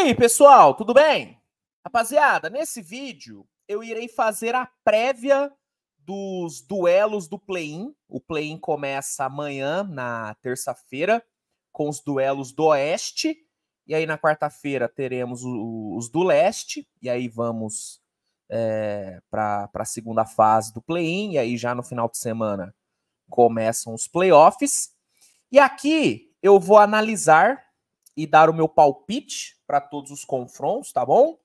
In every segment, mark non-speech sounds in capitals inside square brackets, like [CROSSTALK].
aí, pessoal, tudo bem? Rapaziada, nesse vídeo eu irei fazer a prévia dos duelos do play-in. O play-in começa amanhã, na terça-feira, com os duelos do Oeste. E aí na quarta-feira teremos os do Leste. E aí vamos é, para a segunda fase do play-in. E aí já no final de semana começam os playoffs. E aqui eu vou analisar e dar o meu palpite para todos os confrontos, tá bom?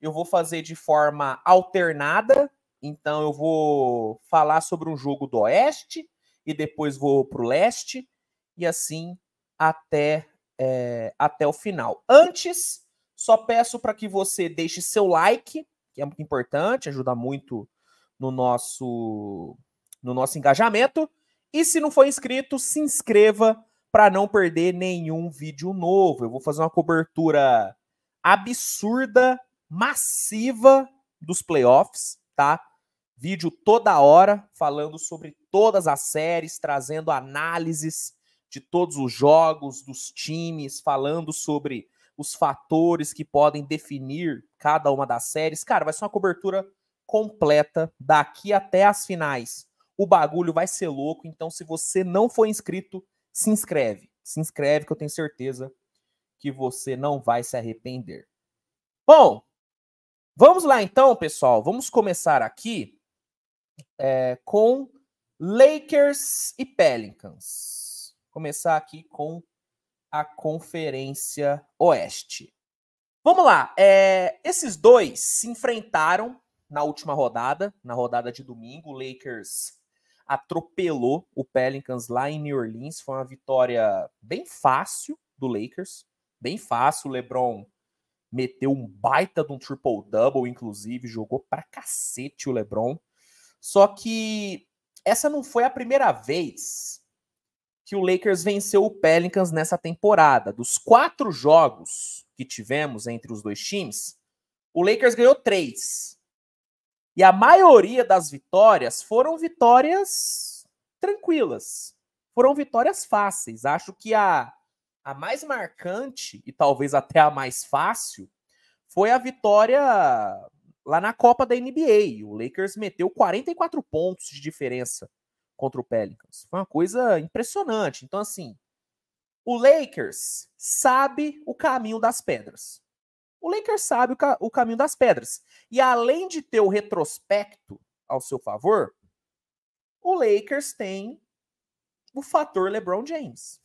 Eu vou fazer de forma alternada, então eu vou falar sobre um jogo do Oeste e depois vou para o Leste e assim até é, até o final. Antes, só peço para que você deixe seu like, que é muito importante, ajuda muito no nosso no nosso engajamento. E se não for inscrito, se inscreva para não perder nenhum vídeo novo. Eu vou fazer uma cobertura absurda, massiva dos playoffs, tá? Vídeo toda hora falando sobre todas as séries, trazendo análises de todos os jogos, dos times, falando sobre os fatores que podem definir cada uma das séries. Cara, vai ser uma cobertura completa daqui até as finais. O bagulho vai ser louco, então se você não for inscrito, se inscreve. Se inscreve que eu tenho certeza que você não vai se arrepender. Bom, vamos lá então, pessoal. Vamos começar aqui é, com Lakers e Pelicans. Começar aqui com a Conferência Oeste. Vamos lá. É, esses dois se enfrentaram na última rodada, na rodada de domingo. O Lakers atropelou o Pelicans lá em New Orleans. Foi uma vitória bem fácil do Lakers, bem fácil. O LeBron meteu um baita de um triple-double, inclusive, jogou pra cacete o LeBron. Só que essa não foi a primeira vez que o Lakers venceu o Pelicans nessa temporada. Dos quatro jogos que tivemos entre os dois times, o Lakers ganhou três. E a maioria das vitórias foram vitórias tranquilas. Foram vitórias fáceis. Acho que a, a mais marcante, e talvez até a mais fácil, foi a vitória lá na Copa da NBA. O Lakers meteu 44 pontos de diferença contra o Pelicans. Foi uma coisa impressionante. Então, assim, o Lakers sabe o caminho das pedras o Lakers sabe o, ca o caminho das pedras. E além de ter o retrospecto ao seu favor, o Lakers tem o fator LeBron James.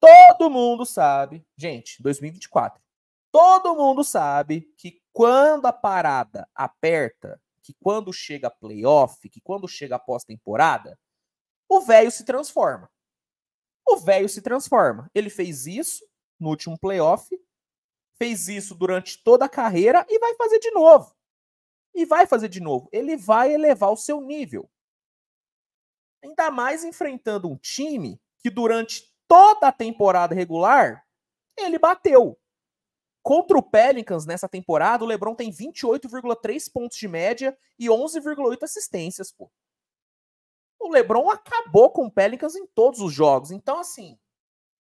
Todo mundo sabe, gente, 2024. Todo mundo sabe que quando a parada aperta, que quando chega playoff, que quando chega pós-temporada, o velho se transforma. O velho se transforma. Ele fez isso no último playoff fez isso durante toda a carreira e vai fazer de novo. E vai fazer de novo. Ele vai elevar o seu nível. Ainda mais enfrentando um time que durante toda a temporada regular ele bateu. Contra o Pelicans nessa temporada, o LeBron tem 28,3 pontos de média e 11,8 assistências, pô. O LeBron acabou com o Pelicans em todos os jogos. Então, assim,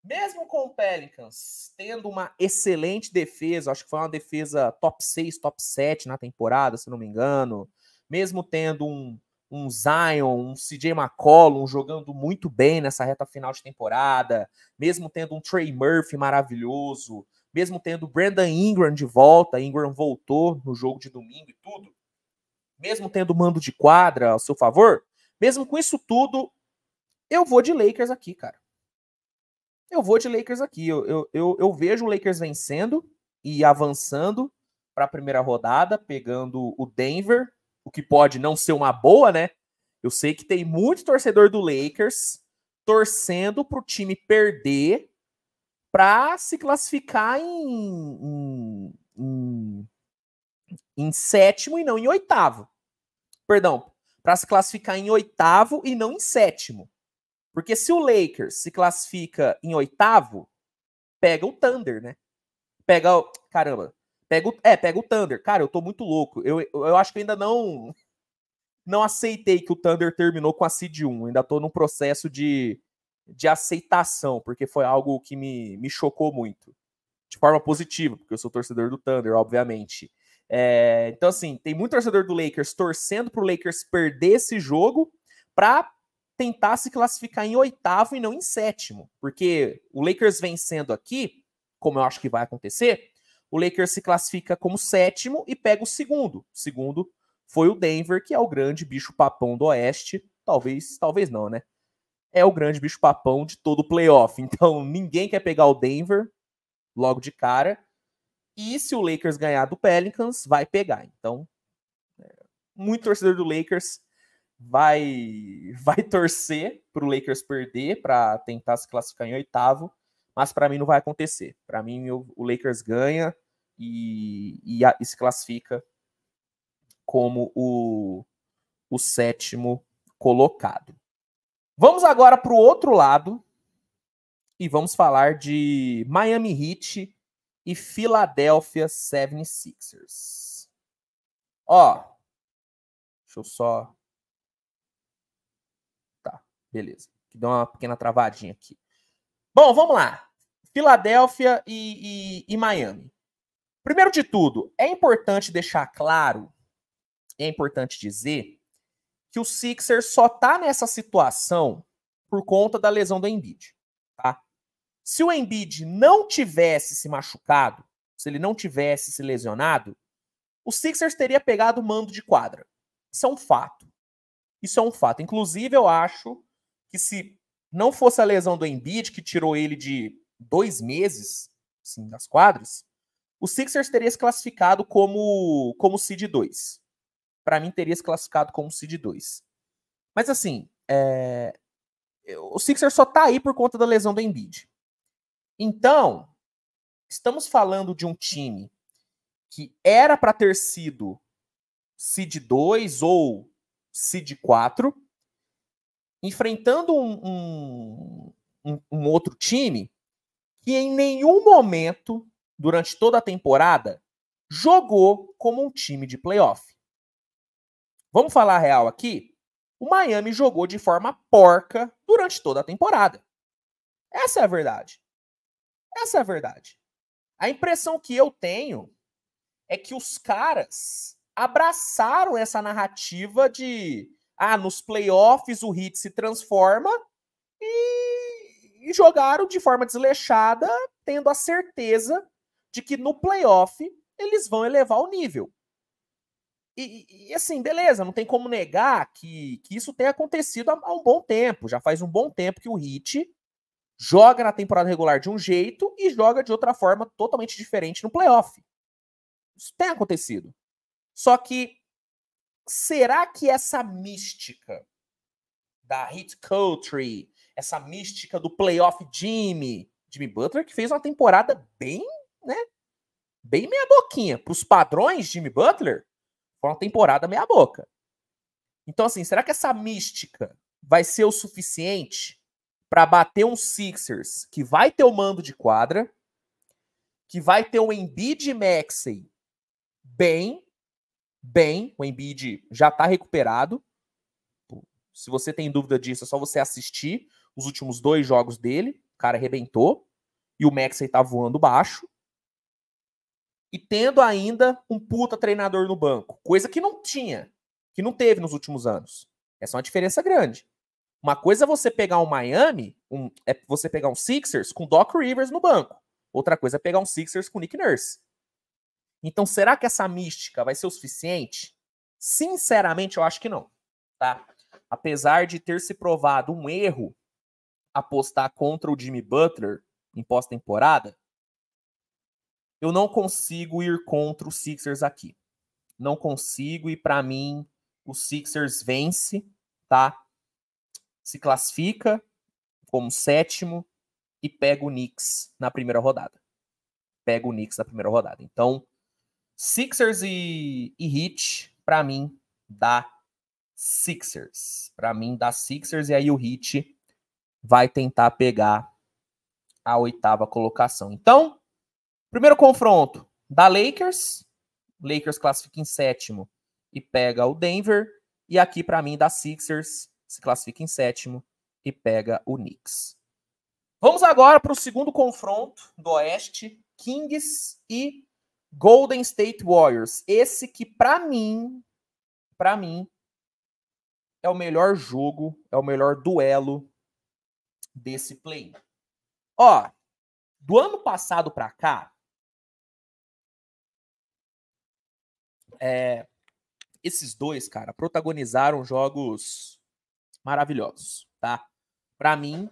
mesmo com o Pelicans tendo uma excelente defesa, acho que foi uma defesa top 6, top 7 na temporada, se não me engano. Mesmo tendo um, um Zion, um CJ McCollum jogando muito bem nessa reta final de temporada, mesmo tendo um Trey Murphy maravilhoso, mesmo tendo Brandon Ingram de volta, Ingram voltou no jogo de domingo e tudo, mesmo tendo mando de quadra ao seu favor, mesmo com isso tudo, eu vou de Lakers aqui, cara eu vou de Lakers aqui. Eu, eu, eu, eu vejo o Lakers vencendo e avançando para a primeira rodada, pegando o Denver, o que pode não ser uma boa, né? Eu sei que tem muito torcedor do Lakers torcendo para o time perder para se classificar em, em, em, em, sétimo e não em oitavo. Perdão, para se classificar em oitavo e não em sétimo. Porque se o Lakers se classifica em oitavo, pega o Thunder, né? Pega o. Caramba. Pega o, é, pega o Thunder. Cara, eu tô muito louco. Eu, eu acho que ainda não. Não aceitei que o Thunder terminou com a Seed 1. Ainda tô num processo de, de aceitação, porque foi algo que me, me chocou muito. De forma positiva, porque eu sou torcedor do Thunder, obviamente. É, então, assim, tem muito torcedor do Lakers torcendo pro Lakers perder esse jogo pra tentar se classificar em oitavo e não em sétimo, porque o Lakers vencendo aqui, como eu acho que vai acontecer, o Lakers se classifica como sétimo e pega o segundo. O segundo foi o Denver, que é o grande bicho papão do Oeste, talvez, talvez não, né? É o grande bicho papão de todo o playoff. Então, [LAUGHS] ninguém quer pegar o Denver logo de cara. E se o Lakers ganhar do Pelicans, vai pegar. Então, é, muito torcedor do Lakers vai vai torcer para o Lakers perder para tentar se classificar em oitavo, mas para mim não vai acontecer. Para mim o, o, Lakers ganha e, e, a, e, se classifica como o, o sétimo colocado. Vamos agora para o outro lado e vamos falar de Miami Heat e Philadelphia 76ers. Ó, deixa eu só Beleza. Que deu uma pequena travadinha aqui. Bom, vamos lá. Filadélfia e, e, e Miami. Primeiro de tudo, é importante deixar claro, é importante dizer que o Sixers só tá nessa situação por conta da lesão do Embiid, tá? Se o Embiid não tivesse se machucado, se ele não tivesse se lesionado, o Sixers teria pegado o mando de quadra. Isso é um fato. Isso é um fato. Inclusive, eu acho que se não fosse a lesão do Embiid, que tirou ele de dois meses assim, das quadras, o Sixers teria se classificado como, como seed 2. Para mim, teria se classificado como seed 2. Mas assim, é... o Sixers só tá aí por conta da lesão do Embiid. Então, estamos falando de um time que era para ter sido seed 2 ou seed 4, enfrentando um, um, um outro time que em nenhum momento durante toda a temporada jogou como um time de playoff. Vamos falar real aqui? O Miami jogou de forma porca durante toda a temporada. Essa é a verdade. Essa é a verdade. A impressão que eu tenho é que os caras abraçaram essa narrativa de ah, nos playoffs o Heat se transforma e, e jogaram de forma desleixada, tendo a certeza de que no playoff eles vão elevar o nível. E, e, assim, beleza, não tem como negar que, que isso tem acontecido há, há, um bom tempo. Já faz um bom tempo que o Hit joga na temporada regular de um jeito e joga de outra forma totalmente diferente no playoff. Isso tem acontecido. Só que será que essa mística da Hit Country, essa mística do playoff Jimmy, Jimmy Butler, que fez uma temporada bem, né? Bem meia boquinha. Para os padrões Jimmy Butler, foi uma temporada meia boca. Então, assim, será que essa mística vai ser o suficiente para bater um Sixers que vai ter o mando de quadra, que vai ter o Embiid Maxey bem, bem, o Embiid já está recuperado. Se você tem dúvida disso, é só você assistir os últimos dois jogos dele. O cara arrebentou. E o Maxey tá voando baixo. E tendo ainda um puta treinador no banco. Coisa que não tinha. Que não teve nos últimos anos. Essa é uma diferença grande. Uma coisa é você pegar um Miami, um, é você pegar um Sixers com Doc Rivers no banco. Outra coisa é pegar um Sixers com Nick Nurse. Então, será que essa mística vai ser o suficiente? Sinceramente, eu acho que não, tá? Apesar de ter se provado um erro apostar contra o Jimmy Butler em pós-temporada, eu não consigo ir contra o Sixers aqui. Não consigo e para mim o Sixers vence, tá? Se classifica como sétimo e pega o Knicks na primeira rodada. Pega o Knicks na primeira rodada. Então, Sixers e, e Heat, para mim, dá Sixers. Para mim, dá Sixers e aí o Heat vai tentar pegar a oitava colocação. Então, primeiro confronto da Lakers. Lakers classifica em sétimo e pega o Denver. E aqui, para mim, da Sixers se classifica em sétimo e pega o Knicks. Vamos agora para o segundo confronto do Oeste, Kings e Golden State Warriors. Esse que, para mim, para mim, é o melhor jogo, é o melhor duelo desse play. Ó, do ano passado para cá, é, esses dois, cara, protagonizaram jogos maravilhosos, tá? Para mim,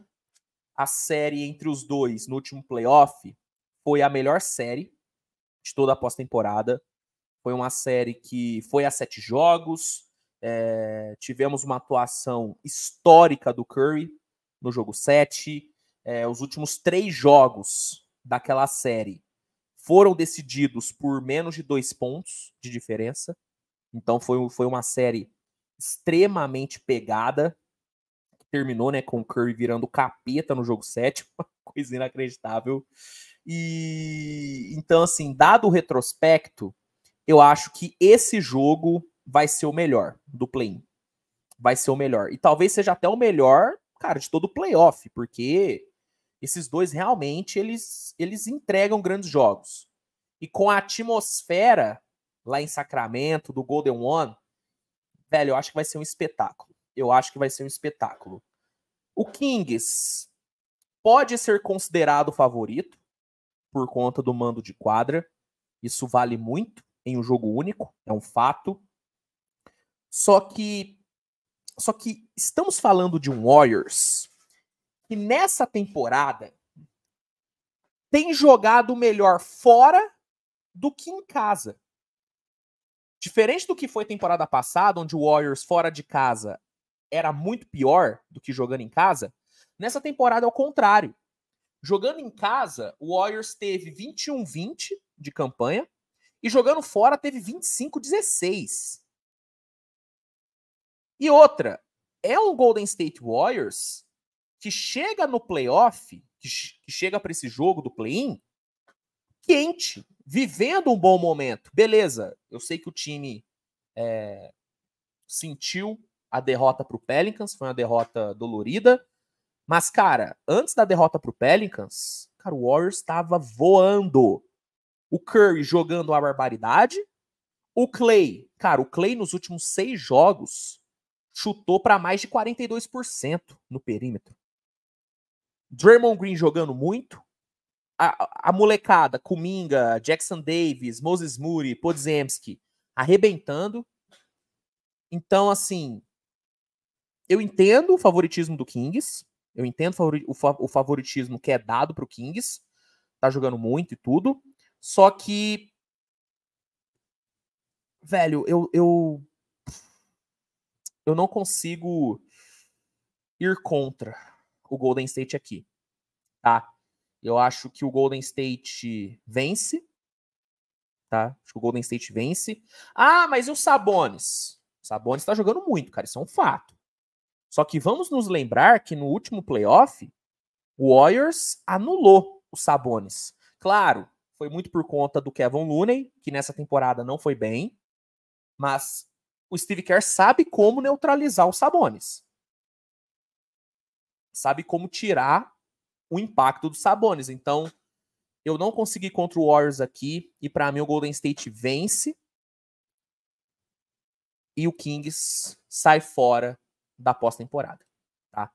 a série entre os dois no último playoff foi a melhor série de toda a pós-temporada. Foi uma série que foi a sete jogos. É, tivemos uma atuação histórica do Curry no jogo 7. É, os últimos três jogos daquela série foram decididos por menos de dois pontos de diferença. Então foi, foi uma série extremamente pegada. Terminou né, com o Curry virando capeta no jogo 7 coisa inacreditável. E então, assim, dado o retrospecto, eu acho que esse jogo vai ser o melhor do play-in. Vai ser o melhor. E talvez seja até o melhor, cara, de todo o playoff, porque esses dois realmente eles, eles entregam grandes jogos. E com a atmosfera lá em Sacramento, do Golden One, velho, eu acho que vai ser um espetáculo. Eu acho que vai ser um espetáculo. O Kings, pode ser considerado favorito por conta do mando de quadra. Isso vale muito em um jogo único, é um fato. Só que só que estamos falando de um Warriors que nessa temporada tem jogado melhor fora do que em casa. Diferente do que foi temporada passada, onde o Warriors fora de casa era muito pior do que jogando em casa, Nessa temporada, ao contrário. Jogando em casa, o Warriors teve 21-20 de campanha e jogando fora teve 25-16. E outra, é um Golden State Warriors que chega no playoff, que, chega para esse jogo do play-in, quente, vivendo um bom momento. Beleza, eu sei que o time é, sentiu a derrota para o Pelicans, foi uma derrota dolorida, mas, cara, antes da derrota pro Pelicans, cara, o Warriors estava voando. O Curry jogando a barbaridade. O Clay, cara, o Clay nos últimos seis jogos chutou para mais de 42% no perímetro. Draymond Green jogando muito. A, a molecada, Kuminga, Jackson Davis, Moses Moody, Podzemski, arrebentando. Então, assim, eu entendo o favoritismo do Kings, eu entendo o favoritismo que é dado para o Kings. Tá jogando muito e tudo. Só que. Velho, eu. Eu, eu não consigo ir contra o Golden State aqui. Tá? Eu acho que o Golden State vence. Tá? Acho que o Golden State vence. Ah, mas e o Sabonis? O Sabonis tá jogando muito, cara. Isso é um fato. Só que vamos nos lembrar que no último playoff, o Warriors anulou os Sabonis. Claro, foi muito por conta do Kevin Looney, que nessa temporada não foi bem, mas o Steve Kerr sabe como neutralizar os Sabonis. Sabe como tirar o impacto dos Sabonis. Então, eu não consegui contra o Warriors aqui e para mim o Golden State vence e o Kings sai fora da pós-temporada, tá?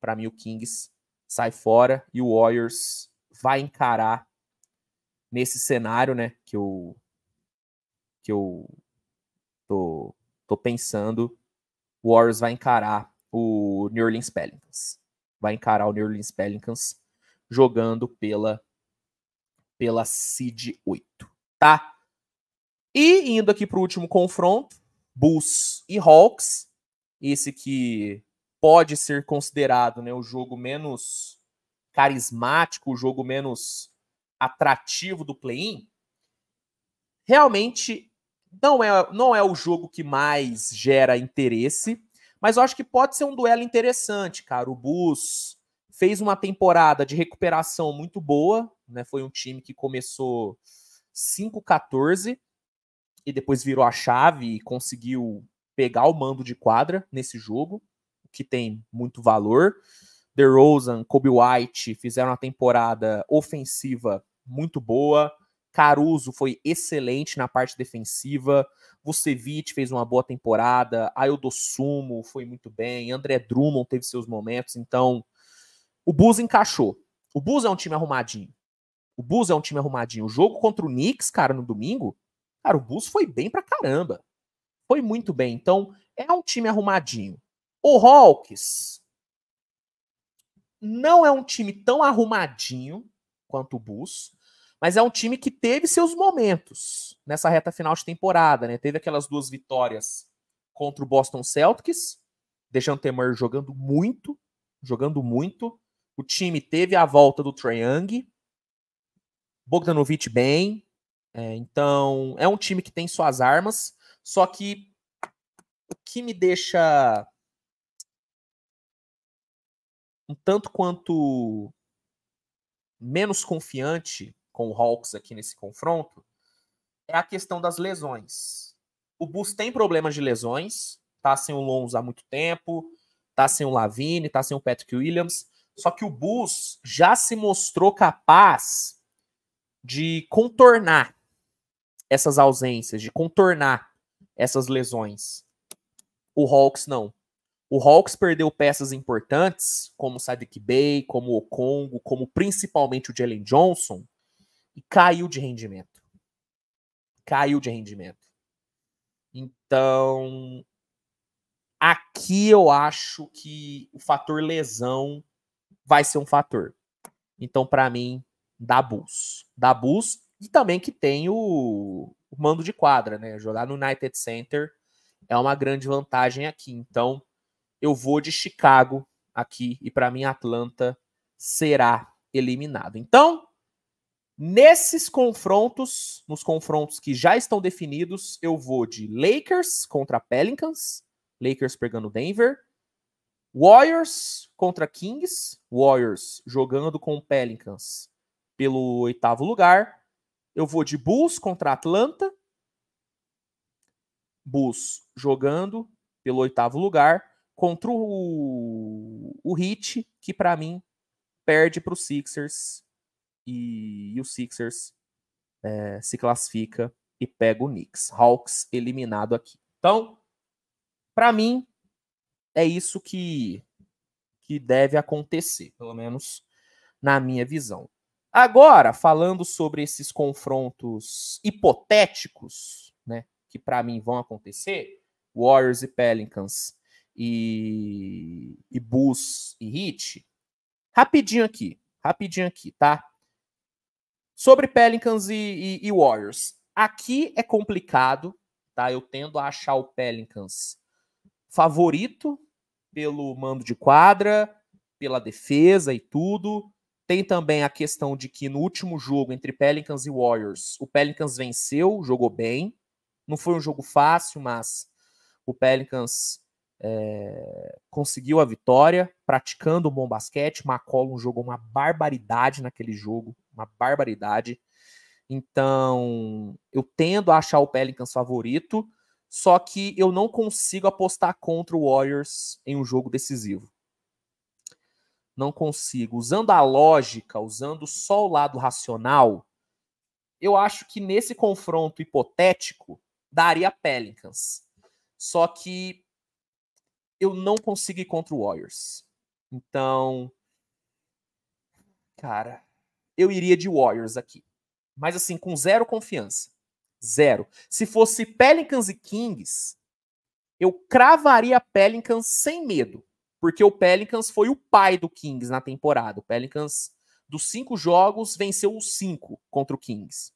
Para mim o Kings sai fora e o Warriors vai encarar nesse cenário, né, que eu que eu tô, tô pensando, o Warriors vai encarar o New Orleans Pelicans. Vai encarar o New Orleans Pelicans jogando pela pela seed 8, tá? E indo aqui para o último confronto, Bulls e Hawks esse que pode ser considerado né, o jogo menos carismático, o jogo menos atrativo do play-in, realmente não é, não é o jogo que mais gera interesse, mas eu acho que pode ser um duelo interessante, cara. O Bus fez uma temporada de recuperação muito boa, né? Foi um time que começou 5-14 e depois virou a chave e conseguiu pegar o mando de quadra nesse jogo, que tem muito valor. DeRozan, Kobe White fizeram uma temporada ofensiva muito boa. Caruso foi excelente na parte defensiva. Vucevic fez uma boa temporada. Aildosumo foi muito bem. André Drummond teve seus momentos. Então, o Bus encaixou. O Bus é um time arrumadinho. O Bus é um time arrumadinho. O jogo contra o Knicks, cara, no domingo, cara, o Bus foi bem pra caramba foi muito bem. Então, é um time arrumadinho. O Hawks não é um time tão arrumadinho quanto o Bulls, mas é um time que teve seus momentos nessa reta final de temporada, né? Teve aquelas duas vitórias contra o Boston Celtics, deixando Temer jogando muito, jogando muito. O time teve a volta do Trae Young, Bogdanovic bem. É, então, é um time que tem suas armas, só que o que me deixa um tanto quanto menos confiante com o Hawks aqui nesse confronto é a questão das lesões. O Bus tem problemas de lesões, tá sem o Lons há muito tempo, tá sem o Lavine, tá sem o Patrick Williams, só que o Bus já se mostrou capaz de contornar essas ausências, de contornar essas lesões. O Hawks não. O Hawks perdeu peças importantes, como o Sadiq Bey, como o Congo, como principalmente o Jalen Johnson, e caiu de rendimento. Caiu de rendimento. Então, aqui eu acho que o fator lesão vai ser um fator. Então, para mim, dá bus. Dá bus e também que tem o o mando de quadra, né? Jogar no United Center é uma grande vantagem aqui. Então, eu vou de Chicago aqui e para mim Atlanta será eliminado. Então, nesses confrontos, nos confrontos que já estão definidos, eu vou de Lakers contra Pelicans, Lakers pegando Denver, Warriors contra Kings, Warriors jogando com Pelicans pelo oitavo lugar, eu vou de Bulls contra Atlanta. Bulls jogando pelo oitavo lugar contra o, o Heat, que para mim perde para o Sixers e, e, o Sixers é, se classifica e pega o Knicks. Hawks eliminado aqui. Então, para mim é isso que que deve acontecer, pelo menos na minha visão. Agora, falando sobre esses confrontos hipotéticos, né, que para mim vão acontecer, Warriors e Pelicans e, e Bulls e Heat, rapidinho aqui, rapidinho aqui, tá? Sobre Pelicans e, e, e Warriors, aqui é complicado, tá? Eu tendo a achar o Pelicans favorito pelo mando de quadra, pela defesa e tudo. Tem também a questão de que no último jogo entre Pelicans e Warriors, o Pelicans venceu, jogou bem. Não foi um jogo fácil, mas o Pelicans é, conseguiu a vitória, praticando um bom basquete. McCollum jogou uma barbaridade naquele jogo, uma barbaridade. Então, eu tendo a achar o Pelicans favorito, só que eu não consigo apostar contra o Warriors em um jogo decisivo não consigo, usando a lógica, usando só o lado racional, eu acho que nesse confronto hipotético daria Pelicans. Só que eu não consigo ir contra o Warriors. Então, cara, eu iria de Warriors aqui. Mas assim, com zero confiança. Zero. Se fosse Pelicans e Kings, eu cravaria Pelicans sem medo porque o Pelicans foi o pai do Kings na temporada. O Pelicans, dos cinco jogos, venceu os cinco contra o Kings.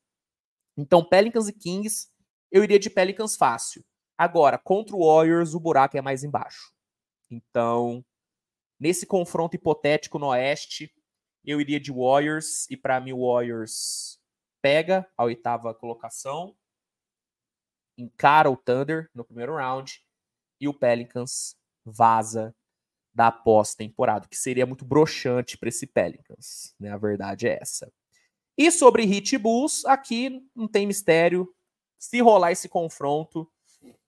Então, Pelicans e Kings, eu iria de Pelicans fácil. Agora, contra o Warriors, o buraco é mais embaixo. Então, nesse confronto hipotético no Oeste, eu iria de Warriors e para mim o Warriors pega a oitava colocação, encara o Thunder no primeiro round e o Pelicans vaza da pós-temporada, que seria muito broxante para esse Pelicans, né? A verdade é essa. E sobre Hit Bulls, aqui não tem mistério. Se rolar esse confronto,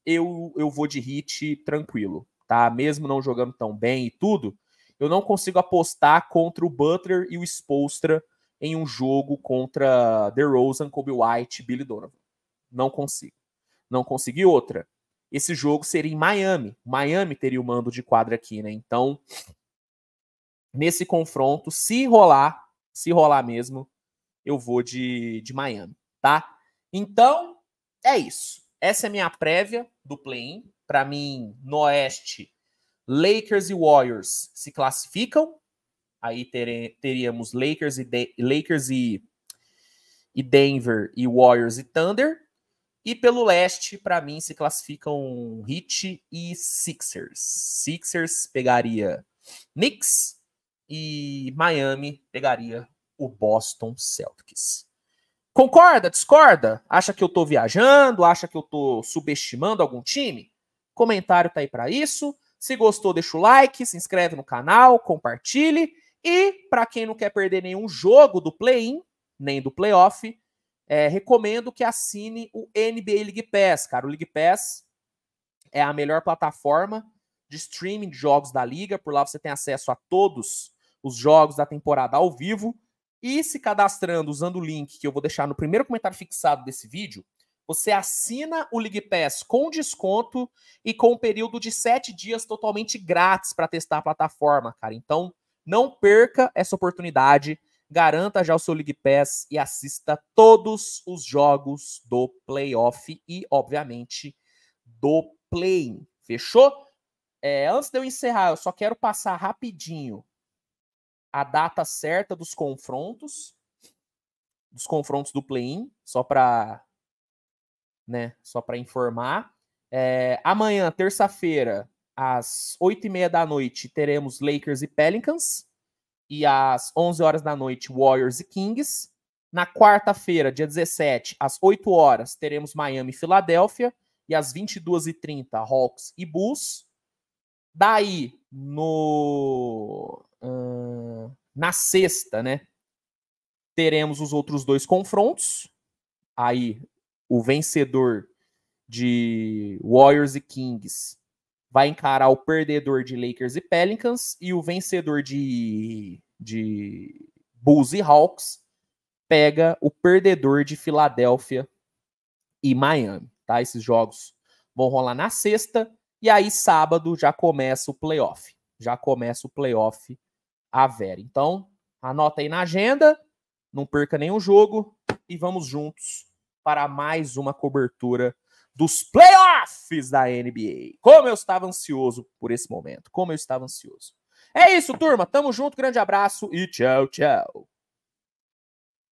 eu, eu vou de Hit tranquilo, tá? Mesmo não jogando tão bem e tudo, eu não consigo apostar contra o Butler e o Spolstra em um jogo contra the Rosen, Kobe White, Billy Donovan. Não consigo. Não consegui outra esse jogo seria em Miami. Miami teria o mando de quadra aqui, né? Então, nesse confronto, se rolar, se rolar mesmo, eu vou de, de Miami, tá? Então, é isso. Essa é a minha prévia do play-in. Para mim, no Oeste, Lakers e Warriors se classificam. Aí teríamos Lakers e, de, Lakers e, e Denver e Warriors e Thunder. E pelo leste, para mim, se classificam Heat e Sixers. Sixers pegaria Knicks e Miami pegaria o Boston Celtics. Concorda? Discorda? Acha que eu tô viajando? Acha que eu tô subestimando algum time? Comentário tá aí para isso. Se gostou, deixa o like, se inscreve no canal, compartilhe e para quem não quer perder nenhum jogo do play-in, nem do playoff, é, recomendo que assine o NBA League Pass, cara. O League Pass é a melhor plataforma de streaming de jogos da liga. Por lá você tem acesso a todos os jogos da temporada ao vivo. E se cadastrando usando o link que eu vou deixar no primeiro comentário fixado desse vídeo, você assina o League Pass com desconto e com um período de sete dias totalmente grátis para testar a plataforma, cara. Então, não perca essa oportunidade Garanta já o seu League Pass e assista todos os jogos do playoff e, obviamente, do play. Fechou? É, antes de eu encerrar, eu só quero passar rapidinho a data certa dos confrontos, dos confrontos do play-in, só para né, só para informar. É, amanhã, terça-feira, às oito e meia da noite, teremos Lakers e Pelicans e às 11 horas da noite, Warriors e Kings. Na quarta-feira, dia 17, às 8 horas, teremos Miami e Filadélfia. E às 22h30, Hawks e Bulls. Daí, no hum, na sexta, né, teremos os outros dois confrontos. Aí, o vencedor de Warriors e Kings vai encarar o perdedor de Lakers e Pelicans e o vencedor de, de Bulls e Hawks pega o perdedor de Filadélfia e Miami, tá? Esses jogos vão rolar na sexta e aí sábado já começa o playoff, já começa o playoff a vera. Então anota aí na agenda, não perca nenhum jogo e vamos juntos para mais uma cobertura dos playoffs da NBA. Como eu estava ansioso por esse momento, como eu estava ansioso. É isso, turma. Tamo junto, grande abraço e tchau, tchau.